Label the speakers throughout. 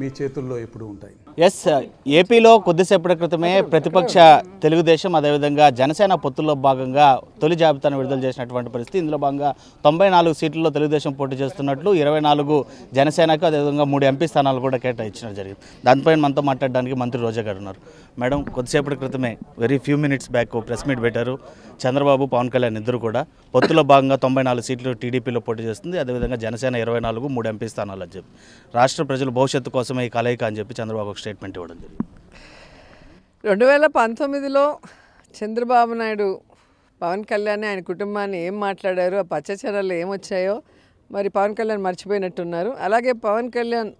Speaker 1: మీ చేతుల్లో ఎప్పుడు ఉంటాయి ఎస్ ఏపీలో కొద్దిసేపటి క్రితమే ప్రతిపక్ష తెలుగుదేశం అదేవిధంగా జనసేన పొత్తుల్లో భాగంగా తొలి జాబితాను విడుదల చేసినటువంటి పరిస్థితి ఇందులో భాగంగా తొంభై నాలుగు సీట్లలో తెలుగుదేశం పోటీ చేస్తున్నట్లు ఇరవై నాలుగు జనసేనకు అదేవిధంగా మూడు ఎంపీ స్థానాలు కూడా కేటాయించడం జరిగింది దానిపైన మనతో మాట్లాడడానికి మంత్రి రోజా గారు ఉన్నారు మేడం కొద్దిసేపటి క్రితమే very few minutes back press meet పెట్టారు చంద్రబాబు పవన్ కళ్యాణ్ ఇద్దరు కూడా పొత్తులో భాగంగా తొంభై నాలుగు సీట్లు టీడీపీలో పోటీ చేస్తుంది అదేవిధంగా జనసేన ఇరవై నాలుగు మూడు ఎంపీ స్థానాలు అని చెప్పి రాష్ట్ర ప్రజలు భవిష్యత్తు కోసమే ఈ కలయిక అని చెప్పి చంద్రబాబు ఒక స్టేట్మెంట్ ఇవ్వడం జరిగింది
Speaker 2: రెండు వేల పంతొమ్మిదిలో చంద్రబాబు నాయుడు పవన్ కళ్యాణ్ ఆయన కుటుంబాన్ని ఏం మాట్లాడారు ఆ పచ్చచర్యలు ఏమొచ్చాయో మరి పవన్ కళ్యాణ్ మర్చిపోయినట్టున్నారు అలాగే పవన్ కళ్యాణ్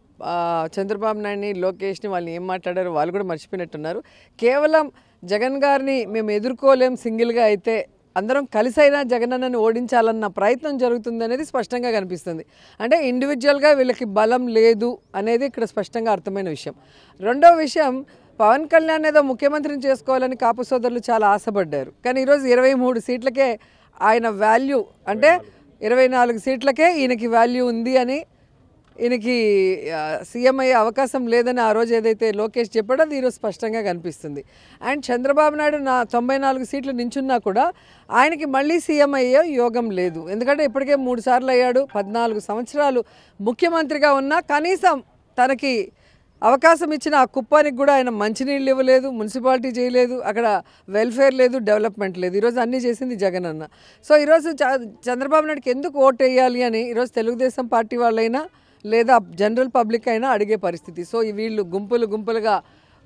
Speaker 2: చంద్రబాబు నాయుడిని లోకేష్ని వాళ్ళని ఏం మాట్లాడారు వాళ్ళు కూడా మర్చిపోయినట్టున్నారు కేవలం జగన్ గారిని మేము ఎదుర్కోలేం సింగిల్గా అయితే అందరం కలిసైనా జగనన్నని ఓడించాలన్న ప్రయత్నం జరుగుతుంది అనేది స్పష్టంగా కనిపిస్తుంది అంటే ఇండివిజువల్గా వీళ్ళకి బలం లేదు అనేది ఇక్కడ స్పష్టంగా అర్థమైన విషయం రెండో విషయం పవన్ కళ్యాణ్ ఏదో ముఖ్యమంత్రిని చేసుకోవాలని కాపు సోదరులు చాలా ఆశపడ్డారు కానీ ఈరోజు ఇరవై మూడు సీట్లకే ఆయన వాల్యూ అంటే ఇరవై నాలుగు సీట్లకే ఈయనకి వాల్యూ ఉంది అని ఈయనకి సీఎం అయ్యే అవకాశం లేదని ఆ రోజు ఏదైతే లోకేష్ చెప్పాడో అది ఈరోజు స్పష్టంగా కనిపిస్తుంది అండ్ చంద్రబాబు నాయుడు నా తొంభై నాలుగు సీట్లు నించున్నా కూడా ఆయనకి మళ్ళీ సీఎం అయ్యే యోగం లేదు ఎందుకంటే ఇప్పటికే మూడు సార్లు అయ్యాడు పద్నాలుగు సంవత్సరాలు ముఖ్యమంత్రిగా ఉన్నా కనీసం తనకి అవకాశం ఇచ్చిన ఆ కుప్పానికి కూడా ఆయన మంచినీళ్ళు ఇవ్వలేదు మున్సిపాలిటీ చేయలేదు అక్కడ వెల్ఫేర్ లేదు డెవలప్మెంట్ లేదు ఈరోజు అన్నీ చేసింది జగన్ అన్న సో ఈరోజు చంద్రబాబు నాయుడుకి ఎందుకు ఓటు వేయాలి అని ఈరోజు తెలుగుదేశం పార్టీ వాళ్ళైనా లేదా జనరల్ పబ్లిక్ అయినా అడిగే పరిస్థితి సో వీళ్ళు గుంపులు గుంపులుగా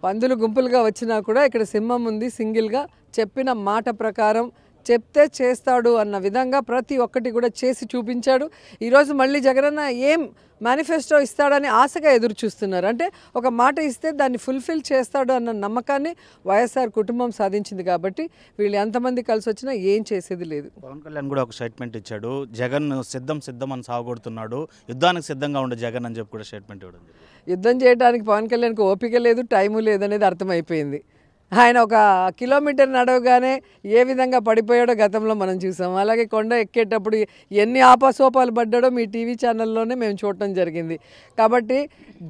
Speaker 2: పందులు గుంపులుగా వచ్చినా కూడా ఇక్కడ సింహం ఉంది సింగిల్గా చెప్పిన మాట ప్రకారం చెప్తే చేస్తాడు అన్న విధంగా ప్రతి ఒక్కటి కూడా చేసి చూపించాడు ఈరోజు మళ్ళీ జగనన్న ఏం మేనిఫెస్టో ఇస్తాడని ఆశగా ఎదురు చూస్తున్నారు అంటే ఒక మాట ఇస్తే దాన్ని ఫుల్ఫిల్ చేస్తాడు అన్న నమ్మకాన్ని వైఎస్ఆర్ కుటుంబం సాధించింది కాబట్టి వీళ్ళు ఎంతమంది కలిసి వచ్చినా ఏం చేసేది లేదు
Speaker 1: పవన్ కళ్యాణ్ కూడా ఒక స్టేట్మెంట్ ఇచ్చాడు జగన్ సిద్ధం సిద్ధం అని సాగుడుతున్నాడు యుద్ధానికి సిద్ధంగా ఉండే జగన్ అని చెప్పి కూడా స్టేట్మెంట్ ఇవ్వడం
Speaker 2: యుద్ధం చేయడానికి పవన్ కళ్యాణ్కి ఓపిక లేదు టైము లేదనేది అర్థమైపోయింది ఆయన ఒక కిలోమీటర్ నడవగానే ఏ విధంగా పడిపోయాడో గతంలో మనం చూసాం అలాగే కొండ ఎక్కేటప్పుడు ఎన్ని ఆపాసోపాలు పడ్డాడో మీ టీవీ ఛానల్లోనే మేము చూడటం జరిగింది కాబట్టి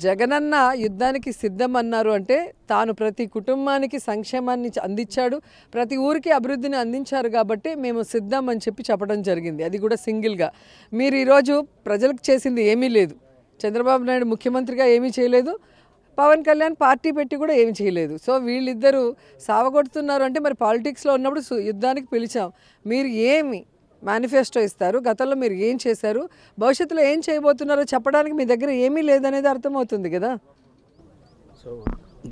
Speaker 2: జగనన్న యుద్ధానికి సిద్ధం అన్నారు అంటే తాను ప్రతి కుటుంబానికి సంక్షేమాన్ని అందించాడు ప్రతి ఊరికి అభివృద్ధిని అందించారు కాబట్టి మేము సిద్ధం అని చెప్పి చెప్పడం జరిగింది అది కూడా సింగిల్గా మీరు ఈరోజు ప్రజలకు చేసింది ఏమీ లేదు చంద్రబాబు నాయుడు ముఖ్యమంత్రిగా ఏమీ చేయలేదు పవన్ కళ్యాణ్ పార్టీ పెట్టి కూడా ఏమి చేయలేదు సో వీళ్ళిద్దరూ సావగొడుతున్నారు అంటే మరి పాలిటిక్స్లో ఉన్నప్పుడు యుద్ధానికి పిలిచాం మీరు ఏమి మేనిఫెస్టో ఇస్తారు గతంలో మీరు ఏం చేశారు భవిష్యత్తులో ఏం చేయబోతున్నారో చెప్పడానికి మీ దగ్గర ఏమీ లేదనేది అర్థమవుతుంది కదా సో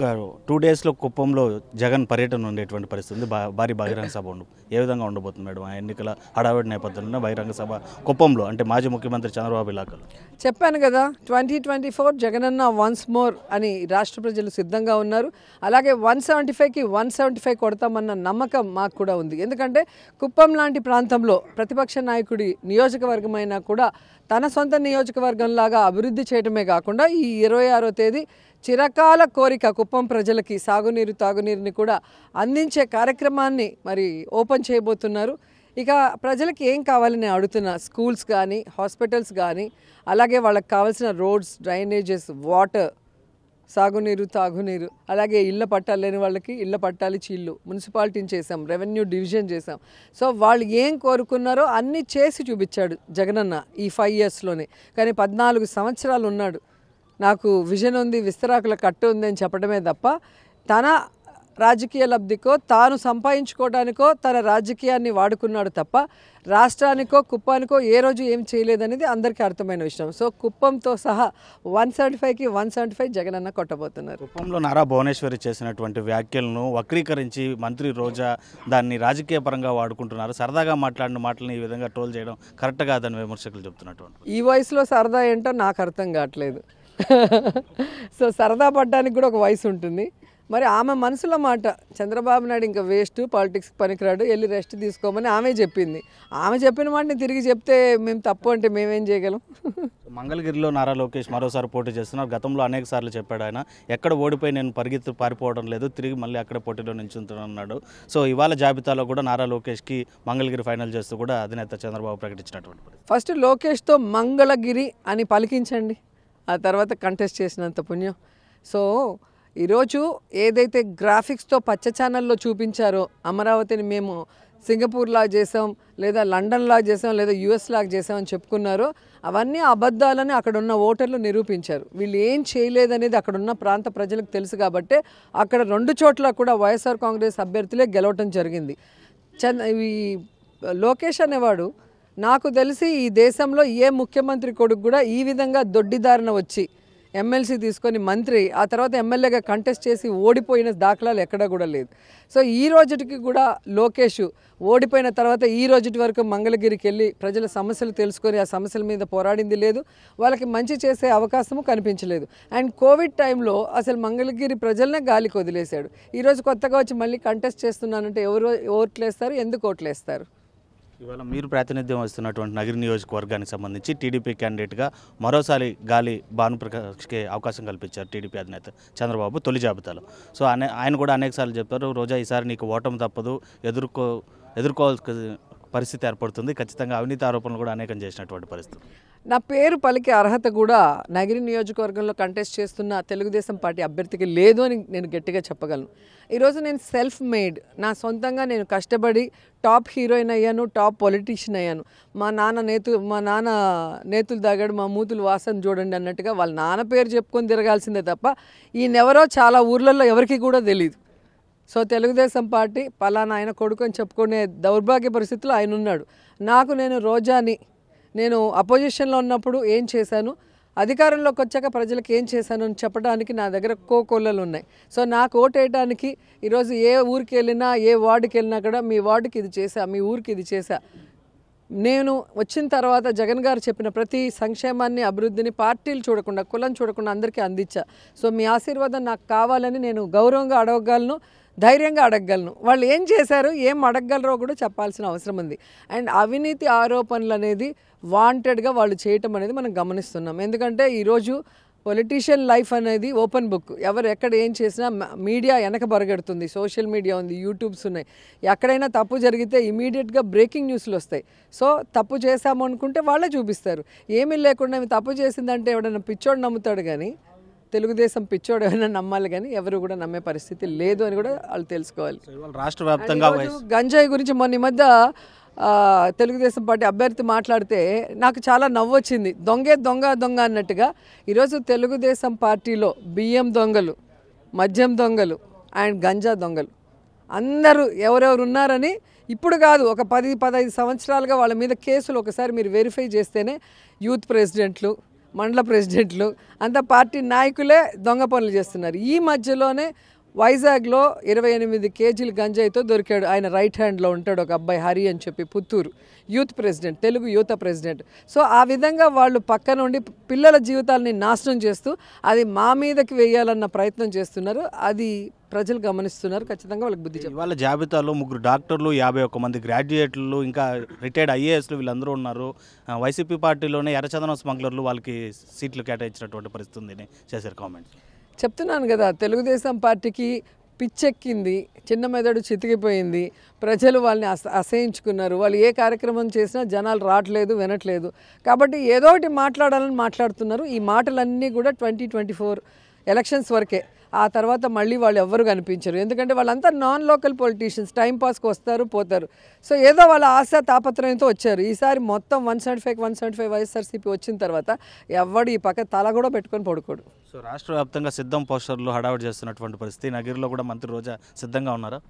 Speaker 1: గారు టూ డేస్లో కుప్పంలో జగన్ పర్యటన ఉండేటువంటి పరిస్థితి భారీ బహిరంగ సభ ఉండు ఏ విధంగా ఉండబోతుంది మేడం ఆ ఎన్నికల హడావిడి నేపథ్యంలో బహిరంగ సభ కుప్పంలో అంటే మాజీ ముఖ్యమంత్రి చంద్రబాబు ఇలాకలో
Speaker 2: చెప్పాను కదా ట్వంటీ ట్వంటీ ఫోర్ జగనన్న వన్స్ మోర్ అని రాష్ట్ర ప్రజలు సిద్ధంగా ఉన్నారు అలాగే వన్ సెవెంటీ ఫైవ్కి వన్ సెవెంటీ ఫైవ్ కొడతామన్న నమ్మకం మాకు కూడా ఉంది ఎందుకంటే కుప్పం లాంటి ప్రాంతంలో ప్రతిపక్ష నాయకుడి నియోజకవర్గమైనా కూడా తన సొంత నియోజకవర్గం లాగా అభివృద్ధి చేయడమే కాకుండా ఈ ఇరవై ఆరో తేదీ చిరకాల కోరిక కుప్పం ప్రజలకి సాగునీరు తాగునీరుని కూడా అందించే కార్యక్రమాన్ని మరి ఓపెన్ చేయబోతున్నారు ఇక ప్రజలకి ఏం కావాలని అడుగుతున్న స్కూల్స్ కానీ హాస్పిటల్స్ కానీ అలాగే వాళ్ళకి కావాల్సిన రోడ్స్ డ్రైనేజెస్ వాటర్ సాగునీరు తాగునీరు అలాగే ఇళ్ళ పట్టాలు లేని వాళ్ళకి ఇళ్ళ పట్టాలు చీళ్ళు మున్సిపాలిటీని చేసాం రెవెన్యూ డివిజన్ చేసాం సో వాళ్ళు ఏం కోరుకున్నారో అన్నీ చేసి చూపించాడు జగనన్న ఈ ఫైవ్ ఇయర్స్లోనే కానీ పద్నాలుగు సంవత్సరాలు ఉన్నాడు నాకు విజన్ ఉంది విస్తరాకుల కట్టు ఉంది అని చెప్పడమే తప్ప తన రాజకీయ లబ్ధికో తాను సంపాదించుకోవడానికో తన రాజకీయాన్ని వాడుకున్నాడు తప్ప రాష్ట్రానికో కుప్పానికో ఏ రోజు ఏం చేయలేదనేది అందరికీ అర్థమైన విషయం సో కుప్పంతో సహా వన్ సెవెంటీ ఫైవ్కి వన్ సెవెంటీ ఫైవ్ జగన్ అన్న కొట్టబోతున్నారు కుప్పంలో
Speaker 1: నారా భువనేశ్వరి చేసినటువంటి వ్యాఖ్యలను వక్రీకరించి మంత్రి రోజా దాన్ని రాజకీయ పరంగా వాడుకుంటున్నారు సరదాగా మాట్లాడిన మాటలను ఈ విధంగా ట్రోల్ చేయడం కరెక్ట్ కాదని విమర్శకులు చెప్తున్నటువంటి
Speaker 2: ఈ వయసులో సరదా ఏంటో నాకు అర్థం కావట్లేదు సో సరదా పడ్డానికి కూడా ఒక వయసు ఉంటుంది మరి ఆమె మనసులో మాట చంద్రబాబు నాయుడు ఇంకా వేస్ట్ పాలిటిక్స్ పనికిరాడు వెళ్ళి రెస్ట్ తీసుకోమని ఆమె చెప్పింది ఆమె చెప్పిన నేను తిరిగి చెప్తే మేము తప్పు అంటే మేమేం చేయగలం
Speaker 1: మంగళగిరిలో నారా లోకేష్ మరోసారి పోటీ చేస్తున్నారు గతంలో అనేక సార్లు చెప్పాడు ఆయన ఎక్కడ ఓడిపోయి నేను పరిగెత్తి పారిపోవడం లేదు తిరిగి మళ్ళీ అక్కడ పోటీలో నిల్చుంటున్నాడు సో ఇవాళ జాబితాలో కూడా నారా లోకేష్కి మంగళగిరి ఫైనల్ చేస్తూ కూడా అధినేత చంద్రబాబు ప్రకటించినటువంటి
Speaker 2: ఫస్ట్ లోకేష్తో మంగళగిరి అని పలికించండి ఆ తర్వాత కంటెస్ట్ చేసినంత పుణ్యం సో ఈరోజు ఏదైతే గ్రాఫిక్స్తో పచ్చ ఛానల్లో చూపించారో అమరావతిని మేము సింగపూర్ లాగా చేసాం లేదా లండన్ లాగా చేసాం లేదా యుఎస్ లాగా చేసాం అని చెప్పుకున్నారు అవన్నీ అబద్ధాలని అక్కడ ఉన్న ఓటర్లు నిరూపించారు వీళ్ళు ఏం చేయలేదనేది అక్కడ ఉన్న ప్రాంత ప్రజలకు తెలుసు కాబట్టి అక్కడ రెండు చోట్ల కూడా వైఎస్ఆర్ కాంగ్రెస్ అభ్యర్థులే గెలవటం జరిగింది చంద ఈ లోకేష్ అనేవాడు నాకు తెలిసి ఈ దేశంలో ఏ ముఖ్యమంత్రి కొడుకు కూడా ఈ విధంగా దొడ్డిదారణ వచ్చి ఎమ్మెల్సీ తీసుకొని మంత్రి ఆ తర్వాత ఎమ్మెల్యేగా కంటెస్ట్ చేసి ఓడిపోయిన దాఖలాలు ఎక్కడా కూడా లేదు సో ఈ రోజుటికి కూడా లోకేష్ ఓడిపోయిన తర్వాత ఈ రోజుటి వరకు మంగళగిరికి వెళ్ళి ప్రజల సమస్యలు తెలుసుకొని ఆ సమస్యల మీద పోరాడింది లేదు వాళ్ళకి మంచి చేసే అవకాశము కనిపించలేదు అండ్ కోవిడ్ టైంలో అసలు మంగళగిరి ప్రజలనే గాలికి వదిలేశాడు ఈరోజు కొత్తగా వచ్చి మళ్ళీ కంటెస్ట్ చేస్తున్నానంటే ఎవరు ఓట్లేస్తారు ఎందుకు ఓట్లేస్తారు ఇవాళ
Speaker 1: మీరు ప్రాతినిధ్యం వస్తున్నటువంటి నగరి నియోజకవర్గానికి సంబంధించి టీడీపీ క్యాండిడేట్గా మరోసారి గాలి భానుప్రకాష్కి అవకాశం కల్పించారు టీడీపీ అధినేత చంద్రబాబు తొలి జాబితాలో సో అనే ఆయన కూడా అనేకసార్లు చెప్పారు రోజా ఈసారి నీకు ఓటమి తప్పదు ఎదుర్కో ఎదుర్కోవాల్సిన పరిస్థితి ఏర్పడుతుంది ఖచ్చితంగా అవినీతి ఆరోపణలు కూడా అనేకం చేసినటువంటి పరిస్థితి
Speaker 2: నా పేరు పలికే అర్హత కూడా నగిరి నియోజకవర్గంలో కంటెస్ట్ చేస్తున్న తెలుగుదేశం పార్టీ అభ్యర్థికి లేదు అని నేను గట్టిగా చెప్పగలను ఈరోజు నేను సెల్ఫ్ మేడ్ నా సొంతంగా నేను కష్టపడి టాప్ హీరోయిన్ అయ్యాను టాప్ పొలిటీషియన్ అయ్యాను మా నాన్న నేతు మా నాన్న నేతులు తాగాడు మా మూతులు వాసన చూడండి అన్నట్టుగా వాళ్ళ నాన్న పేరు చెప్పుకొని తిరగాల్సిందే తప్ప ఈయనెవరో చాలా ఊర్లలో ఎవరికి కూడా తెలియదు సో తెలుగుదేశం పార్టీ పలానా ఆయన కొడుకు అని చెప్పుకునే దౌర్భాగ్య పరిస్థితిలో ఆయన ఉన్నాడు నాకు నేను రోజాని నేను అపోజిషన్లో ఉన్నప్పుడు ఏం చేశాను అధికారంలోకి వచ్చాక ప్రజలకు ఏం చేశాను అని చెప్పడానికి నా దగ్గర కోకొల్లలు ఉన్నాయి సో నాకు వేయడానికి ఈరోజు ఏ ఊరికి వెళ్ళినా ఏ వార్డుకి వెళ్ళినా కూడా మీ వార్డుకి ఇది చేశా మీ ఊరికి ఇది చేశా నేను వచ్చిన తర్వాత జగన్ గారు చెప్పిన ప్రతి సంక్షేమాన్ని అభివృద్ధిని పార్టీలు చూడకుండా కులం చూడకుండా అందరికీ అందించా సో మీ ఆశీర్వాదం నాకు కావాలని నేను గౌరవంగా అడవగలను ధైర్యంగా అడగగలను వాళ్ళు ఏం చేశారు ఏం అడగగలరో కూడా చెప్పాల్సిన అవసరం ఉంది అండ్ అవినీతి ఆరోపణలు అనేది వాంటెడ్గా వాళ్ళు చేయటం అనేది మనం గమనిస్తున్నాం ఎందుకంటే ఈరోజు పొలిటీషియన్ లైఫ్ అనేది ఓపెన్ బుక్ ఎవరు ఎక్కడ ఏం చేసినా మీడియా వెనక బరగెడుతుంది సోషల్ మీడియా ఉంది యూట్యూబ్స్ ఉన్నాయి ఎక్కడైనా తప్పు జరిగితే ఇమీడియట్గా బ్రేకింగ్ న్యూస్లు వస్తాయి సో తప్పు చేశాము అనుకుంటే వాళ్ళే చూపిస్తారు ఏమీ లేకుండా తప్పు చేసిందంటే ఎవడైనా పిచ్చోడు నమ్ముతాడు కానీ తెలుగుదేశం పిచ్చోడు ఏమైనా నమ్మాలి కానీ ఎవరు కూడా నమ్మే పరిస్థితి లేదు అని కూడా వాళ్ళు తెలుసుకోవాలి
Speaker 1: రాష్ట్ర వ్యాప్తంగా
Speaker 2: గంజాయి గురించి మొన్న మధ్య తెలుగుదేశం పార్టీ అభ్యర్థి మాట్లాడితే నాకు చాలా నవ్వు వచ్చింది దొంగే దొంగ దొంగ అన్నట్టుగా ఈరోజు తెలుగుదేశం పార్టీలో బియ్యం దొంగలు మద్యం దొంగలు అండ్ గంజా దొంగలు అందరూ ఎవరెవరు ఉన్నారని ఇప్పుడు కాదు ఒక పది పదహైదు సంవత్సరాలుగా వాళ్ళ మీద కేసులు ఒకసారి మీరు వెరిఫై చేస్తేనే యూత్ ప్రెసిడెంట్లు మండల ప్రెసిడెంట్లు అంతా పార్టీ నాయకులే దొంగ పనులు చేస్తున్నారు ఈ మధ్యలోనే వైజాగ్లో ఇరవై ఎనిమిది కేజీల గంజాయితో దొరికాడు ఆయన రైట్ హ్యాండ్లో ఉంటాడు ఒక అబ్బాయి హరి అని చెప్పి Puttur youth president Telugu youth president so ఆ విధంగా వాళ్ళు పక్క నుండి పిల్లల జీవితాలని నాశనం చేస్తూ అది మా మీదకి వేయాలన్న ప్రయత్నం చేస్తున్నారు అది ప్రజలు గమనిస్తున్నారు ఖచ్చితంగా వాళ్ళకి బుద్ధి వాళ్ళ
Speaker 1: జాబితాలో ముగ్గురు డాక్టర్లు యాభై ఒక్క మంది గ్రాడ్యుయేట్లు ఇంకా రిటైర్డ్ ఐఏఎస్లు వీళ్ళందరూ ఉన్నారు వైసీపీ పార్టీలోనే ఎర్రచందన స్మగ్లర్లు వాళ్ళకి సీట్లు కేటాయించినటువంటి పరిస్థితి ఉందని చేశారు
Speaker 2: కామెంట్స్ చెప్తున్నాను కదా తెలుగుదేశం పార్టీకి పిచ్చెక్కింది చిన్న మెదడు చితికిపోయింది ప్రజలు వాళ్ళని అస అసహించుకున్నారు వాళ్ళు ఏ కార్యక్రమం చేసినా జనాలు రావట్లేదు వినట్లేదు కాబట్టి ఏదో ఒకటి మాట్లాడాలని మాట్లాడుతున్నారు ఈ మాటలన్నీ కూడా ట్వంటీ ట్వంటీ ఫోర్ ఎలక్షన్స్ వరకే ఆ తర్వాత మళ్ళీ వాళ్ళు ఎవ్వరు కనిపించరు ఎందుకంటే వాళ్ళంతా నాన్ లోకల్ పొలిటీషియన్స్ టైంపాస్కి వస్తారు పోతారు సో ఏదో వాళ్ళ ఆశ తాపత్రయంతో వచ్చారు ఈసారి మొత్తం one seventy five one seventy five YSRCP వచ్చిన తర్వాత ఎవడు ఈ పక్క తల కూడా పెట్టుకొని పడుకోడు
Speaker 1: సో రాష్ట్ర వ్యాప్తంగా సిద్ధం పోస్టర్లు హడావుడి చేస్తున్నటువంటి పరిస్థితి నగిరిలో కూడా మంత్రి రోజా సిద్ధంగా ఉన్నారా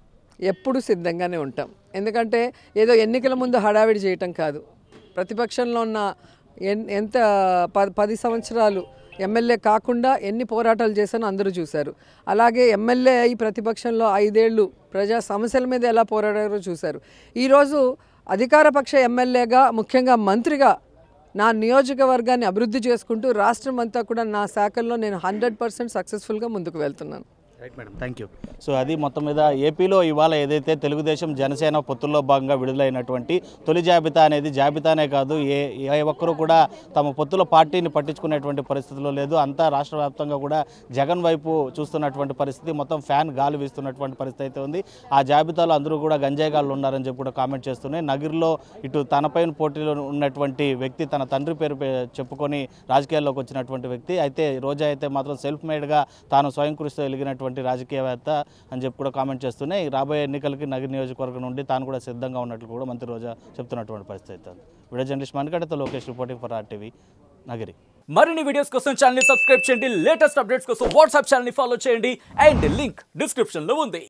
Speaker 2: ఎప్పుడు సిద్ధంగానే ఉంటాం ఎందుకంటే ఏదో ఎన్నికల ముందు హడావిడి చేయటం కాదు ప్రతిపక్షంలో ఉన్న ఎంత పది సంవత్సరాలు ఎమ్మెల్యే కాకుండా ఎన్ని పోరాటాలు చేశానో అందరూ చూశారు అలాగే ఎమ్మెల్యే అయి ప్రతిపక్షంలో ఐదేళ్లు ప్రజా సమస్యల మీద ఎలా పోరాడారో చూశారు ఈరోజు అధికారపక్ష ఎమ్మెల్యేగా ముఖ్యంగా మంత్రిగా నా నియోజకవర్గాన్ని అభివృద్ధి చేసుకుంటూ రాష్ట్రం అంతా కూడా నా శాఖల్లో నేను హండ్రెడ్ పర్సెంట్ సక్సెస్ఫుల్గా ముందుకు వెళ్తున్నాను right madam
Speaker 1: thank you so అది మొత్తం మీద ఏపీలో ఇవాళ ఏదైతే తెలుగుదేశం జనసేన పొత్తుల్లో భాగంగా విడుదలైనటువంటి తొలి జాబితా అనేది జాబితానే కాదు ఏ ఏ ఒక్కరూ కూడా తమ పొత్తుల పార్టీని పట్టించుకునేటువంటి పరిస్థితిలో లేదు అంతా రాష్ట్ర వ్యాప్తంగా కూడా జగన్ వైపు చూస్తున్నటువంటి పరిస్థితి మొత్తం ఫ్యాన్ గాలి వీస్తున్నటువంటి పరిస్థితి అయితే ఉంది ఆ జాబితాలో అందరూ కూడా గంజాయిగాళ్ళు ఉన్నారని చెప్పి కూడా కామెంట్ చేస్తున్నాయి నగర్లో ఇటు తనపైన పోటీలో ఉన్నటువంటి వ్యక్తి తన తండ్రి పేరు చెప్పుకొని రాజకీయాల్లోకి వచ్చినటువంటి వ్యక్తి అయితే రోజా అయితే మాత్రం సెల్ఫ్ మేడ్గా తాను స్వయం కృషితో ఎలిగినటువంటి ఉన్నటువంటి రాజకీయవేత్త అని చెప్పి కూడా కామెంట్ చేస్తున్నాయి రాబోయే ఎన్నికలకి నగర నియోజకవర్గం నుండి తాను కూడా సిద్ధంగా ఉన్నట్లు కూడా మంత్రి రోజా చెప్తున్నటువంటి పరిస్థితి వీడియో జర్నలిస్ట్ మణికడతో Lokesh reporting for RTV Nagari మరిన్ని వీడియోస్ కోసం ఛానల్ సబ్స్క్రైబ్ చేయండి లేటెస్ట్ అప్డేట్స్ కోసం వాట్సాప్ ఛానల్ ఫాలో చేయండి అండ్ లింక్ డిస్క్రిప్షన్లో ఉంది